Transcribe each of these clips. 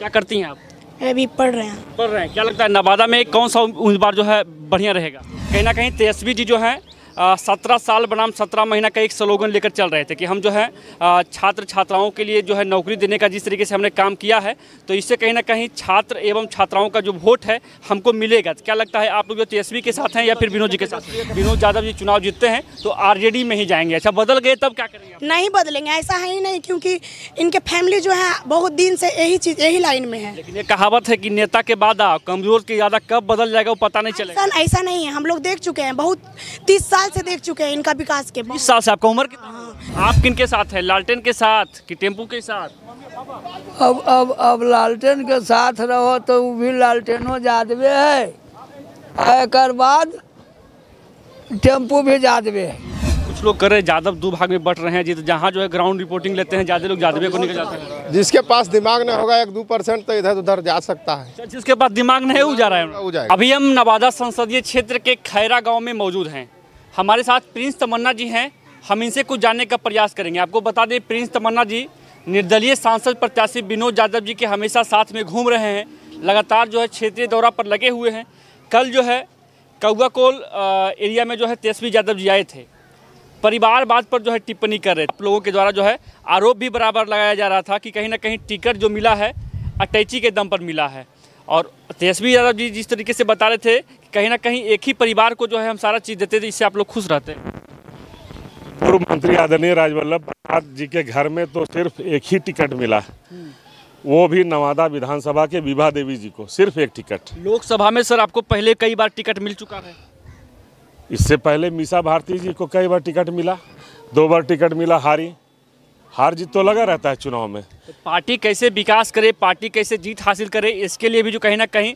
क्या करती हैं आप अभी पढ़ रहे हैं पढ़ रहे हैं क्या लगता है नवादा में कौन सा उम्मीदवार जो है बढ़िया रहेगा कहीं ना कहीं तेजस्वी जी जो है सत्रह साल बनाम सत्रह महीना का एक स्लोगन लेकर चल रहे थे कि हम जो है छात्र छात्राओं के लिए जो है नौकरी देने का जिस तरीके से हमने काम किया है तो इससे कहीं ना कहीं छात्र एवं छात्राओं का जो वोट है हमको मिलेगा क्या लगता है आप लोग जो तेजस्वी के साथ हैं या फिर विनोद जी के साथ विनोद यादव जी चुनाव जीतते हैं तो आर में ही जाएंगे अच्छा बदल गए तब क्या करेंगे नहीं बदलेंगे ऐसा है ही नहीं क्योंकि इनके फैमिली जो है बहुत दिन से यही चीज़ यही लाइन में है लेकिन ये कहावत है कि नेता के बाद कमजोर के ज़्यादा कब बदल जाएगा वो पता नहीं चलेगा ऐसा नहीं है हम लोग देख चुके हैं बहुत तीस साल साल से देख चुके हैं इनका विकास के बीस साल से आपका उम्र कितना हाँ। आप किन के साथ है लालटेन के साथ कि टेम्पू के साथ अब अब अब लालटेन के साथ रहो तो वो भी लालटेनो जादवे है एक बाद टेम्पू भी जादवे है कुछ लोग कर रहे दो भाग में बट रहे हैं जिस तो जहाँ जो है ग्राउंड रिपोर्टिंग लेते हैं ज़्यादा लोग जादवे को निकल जाते हैं जिसके पास दिमाग नहीं होगा एक दो परसेंट तो इधर उधर जा सकता है अच्छा, जिसके पास दिमाग नहीं है वो जा रहा है अभी हम नवादा संसदीय क्षेत्र के खैरा गाँव में मौजूद हैं हमारे साथ प्रिंस तमन्ना जी हैं हम इनसे कुछ जानने का प्रयास करेंगे आपको बता दें प्रिंस तमन्ना जी निर्दलीय सांसद प्रत्याशी विनोद यादव जी के हमेशा साथ में घूम रहे हैं लगातार जो है क्षेत्रीय दौरा पर लगे हुए हैं कल जो है कौआ कोल एरिया में जो है तेजस्वी यादव जी आए थे परिवारवाद पर जो है टिप्पणी कर रहे थे लोगों के द्वारा जो है आरोप भी बराबर लगाया जा रहा था कि कहीं ना कहीं टिकट जो मिला है अटैची के दम पर मिला है और तेजस्वी यादव जी जिस तरीके से बता रहे थे कहीं ना कहीं एक ही परिवार को जो है हम सारा चीज़ देते थे इससे आप लोग खुश रहते पूर्व मंत्री आदरणीय राजवल्लभ प्रसाद जी के घर में तो सिर्फ एक ही टिकट मिला वो भी नवादा विधानसभा के विभा देवी जी को सिर्फ एक टिकट लोकसभा में सर आपको पहले कई बार टिकट मिल चुका है इससे पहले मीसा भारती जी को कई बार टिकट मिला दो बार टिकट मिला हारी हार जीत तो लगा रहता है चुनाव में तो पार्टी कैसे विकास करे पार्टी कैसे जीत हासिल करे इसके लिए भी जो कहीं ना कहीं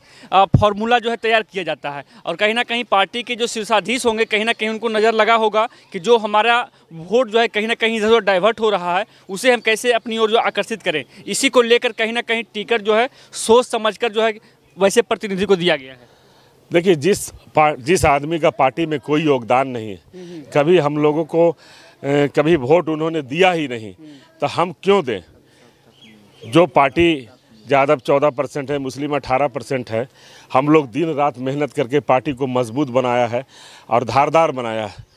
फॉर्मूला जो है तैयार किया जाता है और कहीं ना कहीं पार्टी के जो शीर्षाधीश होंगे कहीं ना कहीं उनको नज़र लगा होगा कि जो हमारा वोट जो है कहीं ना कहीं इधर डाइवर्ट हो रहा है उसे हम कैसे अपनी ओर जो आकर्षित करें इसी को लेकर कहीं ना कहीं टिकट जो है सोच समझ कर जो है वैसे प्रतिनिधि को दिया गया है देखिए जिस जिस आदमी का पार्टी में कोई योगदान नहीं है हम्म। कभी हम लोगों को कभी वोट उन्होंने दिया ही नहीं तो हम क्यों दें जो पार्टी यादव चौदह परसेंट है मुस्लिम अठारह परसेंट है हम लोग दिन रात मेहनत करके पार्टी को मजबूत बनाया है और धारदार बनाया है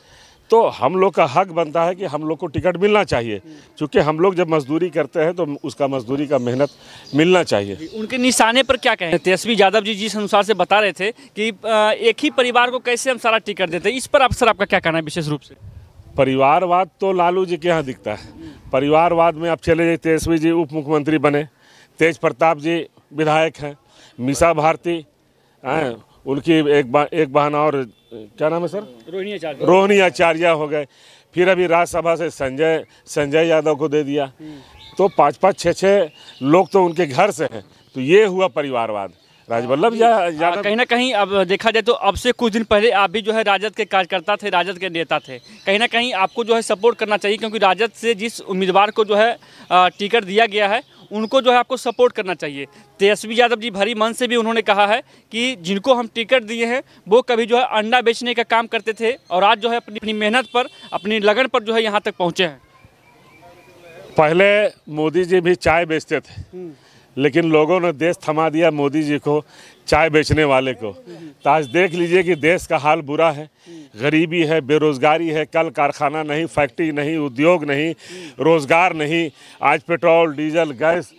तो हम लोग का हक बनता है कि हम लोग को टिकट मिलना चाहिए क्योंकि हम लोग जब मजदूरी करते हैं तो उसका मजदूरी का मेहनत मिलना चाहिए उनके निशाने पर क्या कहें तेजस्वी यादव जी जिस अनुसार से बता रहे थे कि एक ही परिवार को कैसे हम सारा टिकट देते हैं इस पर आप आपका क्या कहना है विशेष रूप से परिवारवाद तो लालू जी के यहाँ दिखता है परिवारवाद में आप चले जाइए तेजस्वी जी उप मुख्यमंत्री बने तेज प्रताप जी विधायक हैं मीसा भारती हैं उनकी एक बा, एक बहाना और क्या नाम है सर रोहिणी आचार्य रोहिणी आचार्य हो गए फिर अभी राज्यसभा से संजय संजय यादव को दे दिया हम्म। तो पाँच पाँच छः छः लोग तो उनके घर से हैं तो ये हुआ परिवारवाद राजवल्लभ हाँ, यादव कहीं ना कहीं अब देखा जाए तो अब से कुछ दिन पहले आप भी जो है राजद के कार्यकर्ता थे राजद के नेता थे कहीं ना कहीं आपको जो है सपोर्ट करना चाहिए क्योंकि राजद से जिस उम्मीदवार को जो है टिकट दिया गया है उनको जो है आपको सपोर्ट करना चाहिए तेजस्वी यादव जी भरी मन से भी उन्होंने कहा है कि जिनको हम टिकट दिए हैं वो कभी जो है अंडा बेचने का काम करते थे और आज जो है अपनी अपनी मेहनत पर अपनी लगन पर जो है यहाँ तक पहुँचे हैं पहले मोदी जी भी चाय बेचते थे हम्म। लेकिन लोगों ने देश थमा दिया मोदी जी को चाय बेचने वाले को तो आज देख लीजिए कि देश का हाल बुरा है गरीबी है बेरोज़गारी है कल कारखाना नहीं फैक्ट्री नहीं उद्योग नहीं रोज़गार नहीं आज पेट्रोल डीजल गैस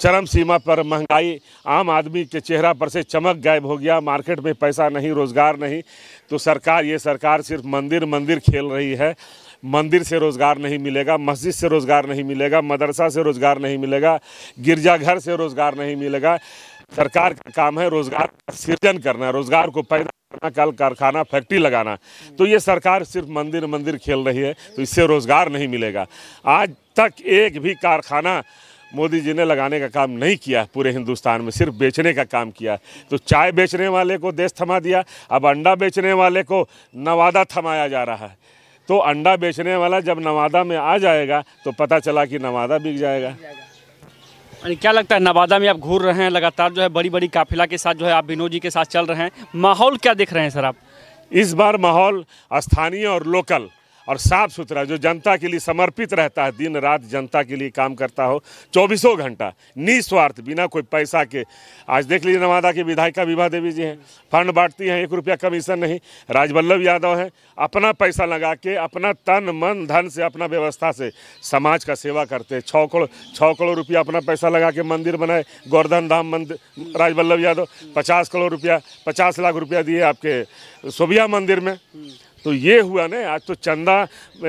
चरम सीमा पर महंगाई आम आदमी के चेहरा पर से चमक गायब हो गया मार्केट में पैसा नहीं रोज़गार नहीं तो सरकार ये सरकार सिर्फ मंदिर मंदिर खेल रही है मंदिर से रोज़गार नहीं मिलेगा मस्जिद से रोज़गार नहीं मिलेगा मदरसा से रोज़गार नहीं मिलेगा गिरजाघर से रोज़गार नहीं मिलेगा सरकार का काम है रोज़गार का सृजन करना रोज़गार को पैदा करना कल कारखाना फैक्ट्री लगाना तो ये सरकार सिर्फ मंदिर मंदिर खेल रही है तो इससे रोज़गार नहीं मिलेगा आज तक एक भी कारखाना मोदी जी ने लगाने का काम नहीं किया पूरे हिंदुस्तान में सिर्फ बेचने का काम किया तो चाय बेचने वाले को देश थमा दिया अब अंडा बेचने वाले को नवादा थमाया जा रहा है तो अंडा बेचने वाला जब नवादा में आ जाएगा तो पता चला कि नवादा बिक जाएगा क्या लगता है नवादा में आप घूर रहे हैं लगातार जो है बड़ी बड़ी काफिला के साथ जो है आप विनोद जी के साथ चल रहे हैं माहौल क्या देख रहे हैं सर आप इस बार माहौल स्थानीय और लोकल और साफ़ सुथरा जो जनता के लिए समर्पित रहता है दिन रात जनता के लिए काम करता हो चौबीसों घंटा निस्वार्थ बिना कोई पैसा के आज देख लीजिए नवादा की विधायिका विभा देवी जी हैं फंड बांटती हैं एक रुपया कमीशन नहीं राजवल्लभ यादव हैं अपना पैसा लगा के अपना तन मन धन से अपना व्यवस्था से समाज का सेवा करते हैं छः करोड़ छः करोड़ रुपया अपना पैसा लगा के मंदिर बनाए गोवर्धन धाम मंदिर राजवल्लभ यादव पचास करोड़ रुपया पचास लाख रुपया दिए आपके सोबिया मंदिर में तो ये हुआ ना आज तो चंदा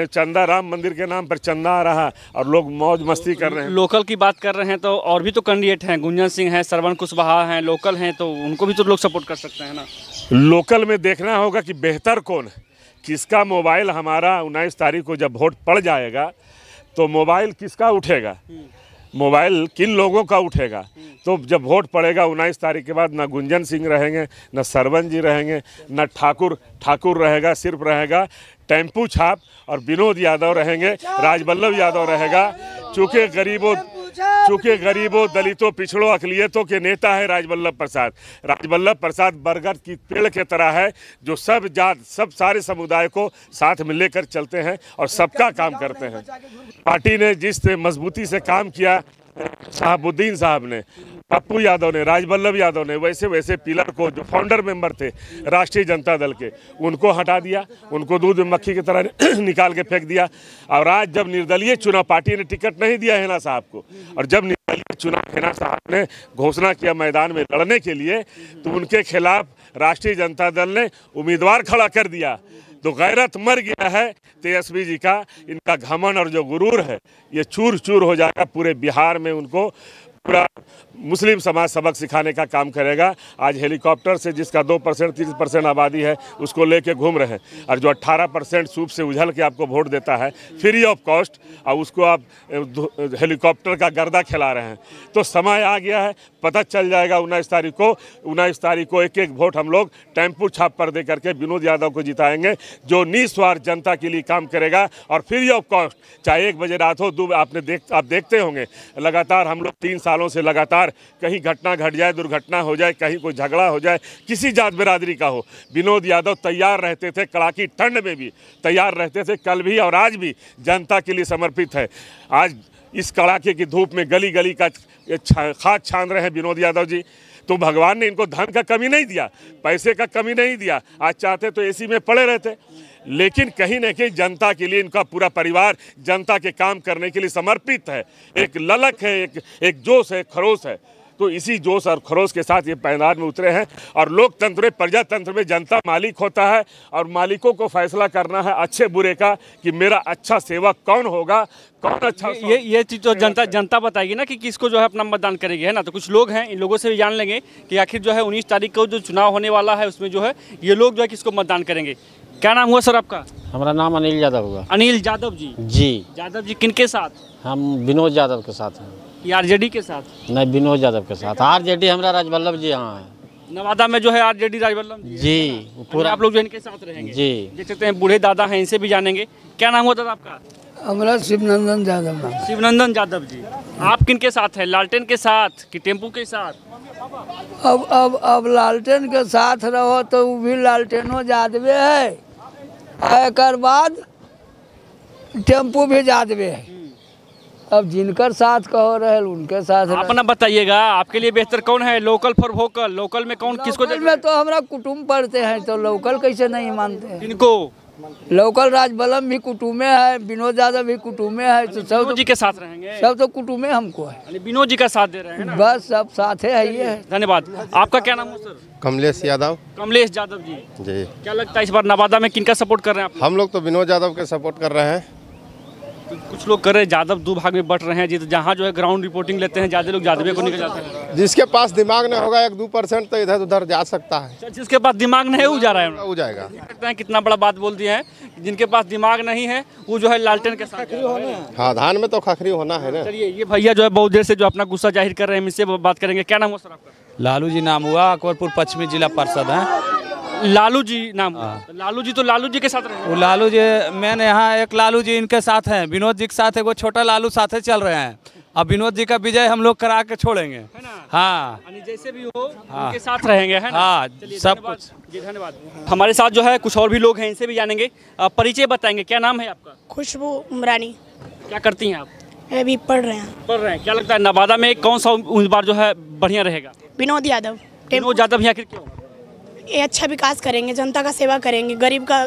चंदा राम मंदिर के नाम पर चंदा आ रहा और लोग मौज मस्ती कर रहे हैं लोकल की बात कर रहे हैं तो और भी तो कैंडिडेट हैं गुंजन सिंह हैं श्रवण कुशवाहा हैं लोकल हैं तो उनको भी तो लोग सपोर्ट कर सकते हैं ना लोकल में देखना होगा कि बेहतर कौन है किसका मोबाइल हमारा उन्नीस तारीख को जब वोट पड़ जाएगा तो मोबाइल किसका उठेगा हम्म। मोबाइल किन लोगों का उठेगा तो जब वोट पड़ेगा उन्नीस तारीख के बाद ना गुंजन सिंह रहेंगे ना सरवन जी रहेंगे ना ठाकुर ठाकुर रहेगा सिर्फ रहेगा टेम्पू छाप और विनोद यादव रहेंगे राजबल्लभ यादव रहेगा चूंकि गरीबों चूंकि तो गरीबों दलितों पिछड़ों अकलियतों के नेता है राजवल्लभ प्रसाद राजवल्लभ प्रसाद बरगद की पेड़ के तरह है जो सब जात सब सारे समुदाय को साथ में लेकर चलते हैं और सबका काम करते हैं तो पार्टी ने जिस मजबूती से काम किया साहबुद्दीन साहब ने पप्पू यादव ने राजबल्लभ यादव ने वैसे वैसे पिलर को जो फाउंडर मेंबर थे राष्ट्रीय जनता दल के उनको हटा दिया उनको दूध में मक्खी की तरह निकाल के फेंक दिया और आज जब निर्दलीय चुनाव पार्टी ने टिकट नहीं दिया हेना साहब को और जब निर्दलीय चुनाव हैना साहब ने घोषणा किया मैदान में लड़ने के लिए तो उनके खिलाफ राष्ट्रीय जनता दल ने उम्मीदवार खड़ा कर दिया तो गैरत मर गया है तेजस्वी जी का इनका घमन और जो गुरूर है ये चूर चूर हो जाएगा पूरे बिहार में उनको पूरा मुस्लिम समाज सबक सिखाने का काम करेगा आज हेलीकॉप्टर से जिसका दो परसेंट तीस परसेंट आबादी है उसको लेके घूम रहे हैं और जो अट्ठारह परसेंट सूप से उझल के आपको वोट देता है फ्री ऑफ कॉस्ट और उसको आप हेलीकॉप्टर का गर्दा खिला रहे हैं तो समय आ गया है पता चल जाएगा उन्नीस तारीख को उन्नीस तारीख को एक एक वोट हम लोग टेम्पू छाप पर दे करके विनोद यादव को जिताएंगे जो निस्वार्थ जनता के लिए काम करेगा और फ्री ऑफ कॉस्ट चाहे एक बजे रात हो दो आपने देख आप देखते होंगे लगातार हम लोग तीन साल सालों से लगातार कहीं घटना घट जाए दुर्घटना हो जाए कहीं कोई झगड़ा हो जाए किसी जात बिरादरी का हो विनोद यादव तैयार रहते थे कड़ाकी ठंड में भी तैयार रहते थे कल भी और आज भी जनता के लिए समर्पित है आज इस कड़ाके की धूप में गली गली का खाद छान रहे हैं विनोद यादव जी तो भगवान ने इनको धन का कमी नहीं दिया पैसे का कमी नहीं दिया आज चाहते तो एसी में पड़े रहते लेकिन कहीं ना कहीं जनता के लिए इनका पूरा परिवार जनता के काम करने के लिए समर्पित है एक ललक है एक एक जोश है खरोश है तो इसी जोश और खरोश के साथ ये पैदान में उतरे हैं और लोकतंत्र में प्रजातंत्र में जनता मालिक होता है और मालिकों को फैसला करना है अच्छे बुरे का कि मेरा अच्छा सेवक कौन होगा कौन अच्छा ये ये चीज़ तो जनता जनता बताएगी ना कि किसको जो है अपना मतदान करेगी है ना तो कुछ लोग हैं इन लोगों से भी जान लेंगे कि आखिर जो है उन्नीस तारीख को जो चुनाव होने वाला है उसमें जो है ये लोग जो है किसको मतदान करेंगे क्या नाम हुआ सर आपका हमारा नाम अनिल यादव हुआ अनिल यादव जी जी यादव जी किनके साथ हम विनोद यादव के साथ हैं आरजेडी के साथ नहीं विनोद यादव के साथ आरजेडी हमारा राजवल्लभ जी यहाँ है नवादा में जो है आर जे डी जी, पूरा आप लोग जो इनके साथ रहेंगे जी देख सकते हैं बूढ़े दादा हैं इनसे भी जानेंगे क्या नाम हुआ दादा आपका हमारा शिवनंदन यादव शिवनंदन यादव जी आप किन के साथ हैं लालटेन के साथ कि टेम्पू के साथ अब अब अब लालटेन के साथ रहो तो वो भी लालटेनो यादवे है एकर बाद टेम्पू भेजा देवे अब जिनकर साथ कहो रहे उनके साथ अपना बताइएगा आपके लिए बेहतर कौन है लोकल फॉर वोकल लोकल में कौन लोकल किसको में तो हमारा कुटुम्ब पढ़ते हैं तो लोकल कैसे नहीं मानते इनको लोकल राज बलम भी कुटुमे है विनोद यादव भी कुटुमे है अच्छा, तो सब जी तो- के साथ रहेंगे सब तो कुटुमे हमको है विनोद जी का साथ दे रहे हैं ना? बस सब साथ है ये धन्यवाद आपका क्या नाम है सर कमलेश यादव कमलेश यादव जी जी क्या लगता है इस बार नवादा में किनका सपोर्ट कर रहे हैं आप हम लोग तो विनोद यादव के सपोर्ट कर रहे हैं कुछ लोग कर रहे हैं जादव दो भाग में बट रहे हैं जिस तो जहाँ जो है ग्राउंड रिपोर्टिंग लेते हैं ज़्यादा लोग जादवे को निकल जाते हैं तो जिसके पास दिमाग नहीं होगा एक दो परसेंट तो इधर उधर जा सकता है अच्छा, जिसके पास दिमाग नहीं वो जा रहा है वो जाएगा देखते हैं कितना बड़ा बात बोल दिए हैं जिनके पास दिमाग नहीं है वो जो है लालटेन के साथ हाँ धान में तो खखरी होना है ना चलिए ये भैया जो है बहुत देर से जो अपना गुस्सा जाहिर कर रहे हैं इससे बात करेंगे क्या नाम हुआ सर आपका लालू जी नाम हुआ अकबरपुर पश्चिमी जिला पार्षद है लालू जी नाम हाँ। लालू जी तो लालू जी के साथ रहे हैं। लालू जी मैंने यहाँ एक लालू जी इनके साथ हैं विनोद जी के साथ है वो छोटा लालू साथ चल रहे हैं अब विनोद जी का विजय हम लोग करा के छोड़ेंगे है ना हाँ जैसे भी हो हाँ, उनके साथ रहेंगे है ना हाँ सब कुछ धन्यवाद हमारे साथ जो है कुछ और भी लोग हैं इनसे भी जानेंगे परिचय बताएंगे क्या नाम है आपका खुशबू उमरानी क्या करती हैं आप अभी पढ़ रहे हैं पढ़ रहे हैं क्या लगता है नवादा में कौन सा उम्मीदवार जो है बढ़िया रहेगा विनोद यादव विनोद यादव यहाँ क्यों ये अच्छा विकास करेंगे जनता का सेवा करेंगे गरीब का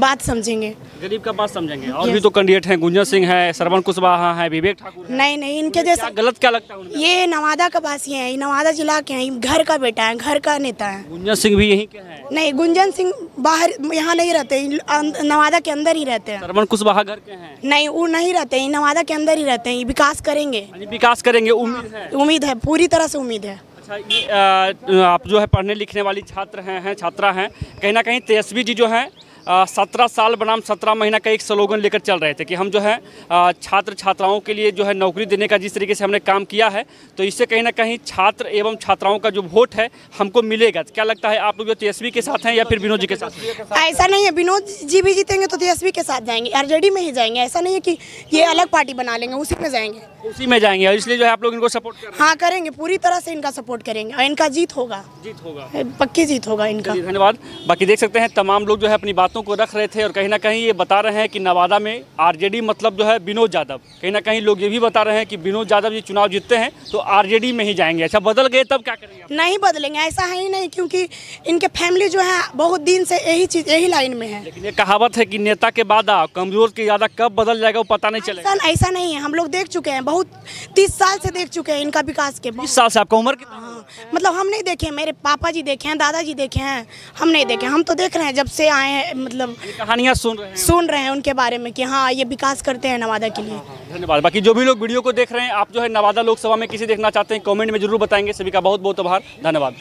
बात समझेंगे गरीब का बात समझेंगे और भी तो कैंडिडेट हैं गुंजन सिंह है श्रवण कुशवाहा है विवेक ठाकुर नहीं नहीं इनके जैसा गलत क्या लगता है ये नवादा का वासी है नवादा जिला के हैं घर का बेटा है घर का नेता है गुंजन सिंह भी यही के नहीं गुंजन सिंह बाहर यहाँ नहीं रहते अं, नवादा के अंदर ही रहते हैं श्रवण कुशवाहा घर के हैं नहीं वो नहीं रहते नवादा के अंदर ही रहते हैं विकास करेंगे विकास करेंगे हाँ, उम्मीद है पूरी तरह से उम्मीद है अच्छा ये आप जो है पढ़ने लिखने वाली छात्र हैं छात्रा हैं कहीं ना कहीं तेजस्वी जी जो हैं सत्रह साल बनाम सत्रह महीना का एक स्लोगन लेकर चल रहे थे कि हम जो है छात्र छात्राओं के लिए जो है नौकरी देने का जिस तरीके से हमने काम किया है तो इससे कहीं ना कहीं छात्र एवं छात्राओं का जो वोट है हमको मिलेगा क्या लगता है आप लोग जो तेजस्वी के साथ हैं या फिर विनोद जी के साथ ऐसा नहीं है विनोद जी भी जीतेंगे तो तेजस्वी के साथ जाएंगे आरजेडी में ही जाएंगे ऐसा नहीं है कि ये अलग पार्टी बना लेंगे उसी में जाएंगे उसी में जाएंगे इसलिए जो है आप लोग इनको सपोर्ट हाँ करेंगे पूरी तरह से इनका सपोर्ट करेंगे और इनका जीत होगा जीत होगा पक्की जीत होगा इनका धन्यवाद बाकी देख सकते हैं तमाम लोग जो है अपनी बातों बातों को रख रहे थे और कहीं ना कहीं ये बता रहे हैं कि नवादा में आरजेडी मतलब जो है विनोद यादव कहीं ना कहीं लोग ये भी बता रहे हैं कि विनोद यादव जी चुनाव जीतते हैं तो आरजेडी में ही जाएंगे अच्छा बदल गए तब क्या करेंगे नहीं बदलेंगे ऐसा है ही नहीं क्योंकि इनके फैमिली जो है बहुत दिन से यही चीज़ यही लाइन में है लेकिन ये कहावत है कि नेता के बाद कमजोर के ज़्यादा कब बदल जाएगा वो पता नहीं चलेगा ऐसा नहीं है हम लोग देख चुके हैं बहुत तीस साल से देख चुके हैं इनका विकास के बीस साल से आपका उम्र मतलब हम नहीं देखे मेरे पापा जी देखे हैं दादाजी देखे हैं हम नहीं देखे हम तो देख रहे हैं जब से आए हैं मतलब कहानियाँ सुन रहे हैं सुन रहे हैं उनके बारे में कि हाँ ये विकास करते हैं नवादा के लिए हाँ, हाँ, धन्यवाद बाकी जो भी लोग वीडियो को देख रहे हैं आप जो है नवादा लोकसभा में किसी देखना चाहते हैं कॉमेंट में जरूर बताएंगे सभी का बहुत बहुत आभार धन्यवाद